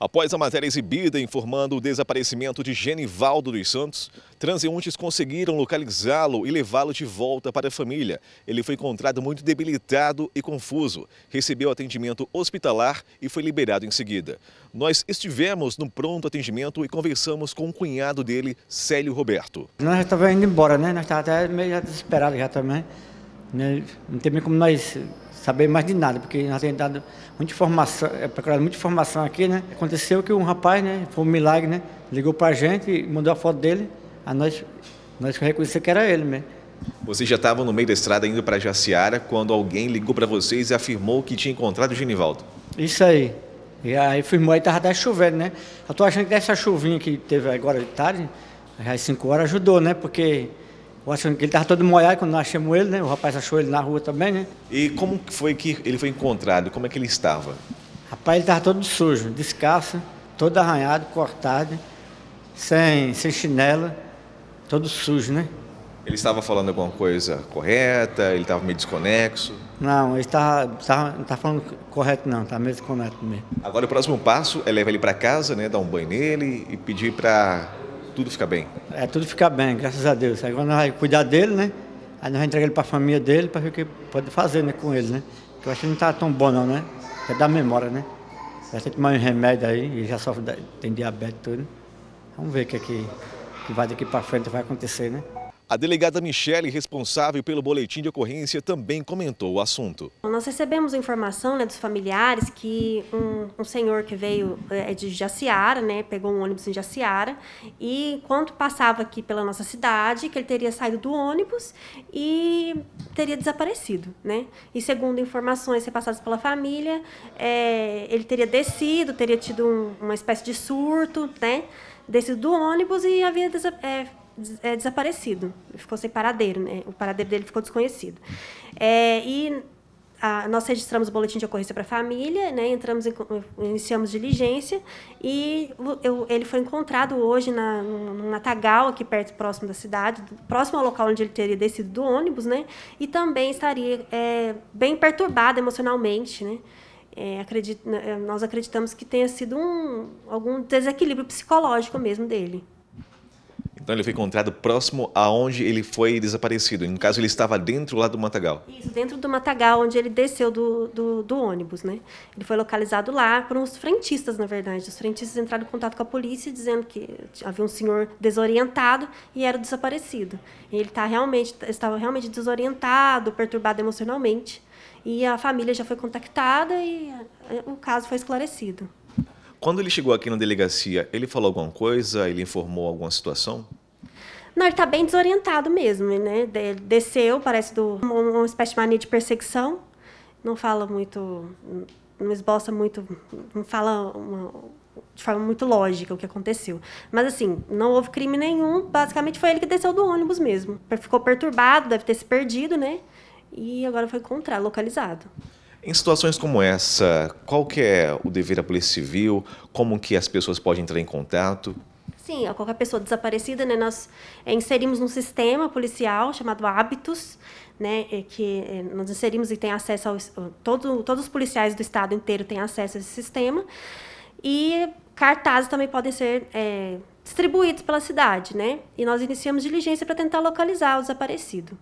Após a matéria exibida informando o desaparecimento de Genivaldo dos Santos, transeuntes conseguiram localizá-lo e levá-lo de volta para a família. Ele foi encontrado muito debilitado e confuso, recebeu atendimento hospitalar e foi liberado em seguida. Nós estivemos no pronto atendimento e conversamos com o cunhado dele, Célio Roberto. Nós já estávamos indo embora, né? Nós estávamos até meio desesperados já também. Né? Não tem como nós saber mais de nada, porque nós temos dado muita informação, é, procurado muita informação aqui, né? Aconteceu que um rapaz, né, foi um milagre, né? Ligou para a gente, mandou a foto dele, a nós, nós reconhecemos que era ele mesmo. Né? Vocês já estavam no meio da estrada indo para Jaciara quando alguém ligou para vocês e afirmou que tinha encontrado o Genivaldo. Isso aí. E aí afirmou aí estava até chovendo, né? Eu estou achando que essa chuvinha que teve agora de tarde, às 5 horas, ajudou, né? Porque eu acho que ele estava todo molhado quando nós achamos ele, né? O rapaz achou ele na rua também, né? E como foi que ele foi encontrado? Como é que ele estava? Rapaz, ele estava todo sujo, descalço, todo arranhado, cortado, sem, sem chinela, todo sujo, né? Ele estava falando alguma coisa correta? Ele estava meio desconexo? Não, ele estava, estava, não está falando correto não, está meio desconexo mesmo. Agora o próximo passo é levar ele para casa, né? Dar um banho nele e pedir para tudo fica bem? É, tudo fica bem, graças a Deus. Agora nós vamos cuidar dele, né? Aí nós vamos entregar ele para a família dele para ver o que pode fazer né, com ele, né? Porque eu acho que não está tão bom não, né? É da memória, né? Vai ter que tomar um remédio aí, ele já sofre, tem diabetes tudo. Né? Vamos ver o que, é que, que vai daqui para frente vai acontecer, né? A delegada Michele, responsável pelo boletim de ocorrência, também comentou o assunto. Nós recebemos informação né, dos familiares que um, um senhor que veio é, é de Jaciara, né, pegou um ônibus em Jaciara, e enquanto passava aqui pela nossa cidade, que ele teria saído do ônibus e teria desaparecido. Né? E segundo informações repassadas pela família, é, ele teria descido, teria tido um, uma espécie de surto, né? descido do ônibus e havia é, é, desaparecido, ficou sem paradeiro, né? o paradeiro dele ficou desconhecido. É, e a, nós registramos o boletim de ocorrência para a família, né? entramos em, iniciamos diligência e eu, ele foi encontrado hoje na, num matagal aqui perto, próximo da cidade, próximo ao local onde ele teria descido do ônibus, né? e também estaria é, bem perturbado emocionalmente, né? É, acredito, né, é, nós acreditamos que tenha sido um, algum desequilíbrio psicológico mesmo dele. Então ele foi encontrado próximo aonde ele foi desaparecido. No caso, ele estava dentro lá do matagal. Isso, dentro do matagal, onde ele desceu do, do, do ônibus, né? Ele foi localizado lá por uns frentistas, na verdade. Os frentistas entraram em contato com a polícia, dizendo que havia um senhor desorientado e era desaparecido. Ele tá realmente, estava realmente desorientado, perturbado emocionalmente. E a família já foi contactada e é, o caso foi esclarecido. Quando ele chegou aqui na delegacia, ele falou alguma coisa? Ele informou alguma situação? Não, ele tá bem desorientado mesmo, né? Desceu, parece do, uma espécie de mania de perseguição. Não fala muito. Não esboça muito. Não fala uma, de forma muito lógica o que aconteceu. Mas assim, não houve crime nenhum. Basicamente foi ele que desceu do ônibus mesmo. Ficou perturbado, deve ter se perdido, né? E agora foi encontrado, localizado. Em situações como essa, qual que é o dever da Polícia Civil? Como que as pessoas podem entrar em contato? assim, a qualquer pessoa desaparecida, né, nós é, inserimos num sistema policial chamado Hábitos, né, é, que é, nós inserimos e tem acesso ao, todo, todos os policiais do estado inteiro têm acesso a esse sistema. E cartazes também podem ser distribuídos pela cidade, né? E nós iniciamos diligência para tentar localizar o desaparecido.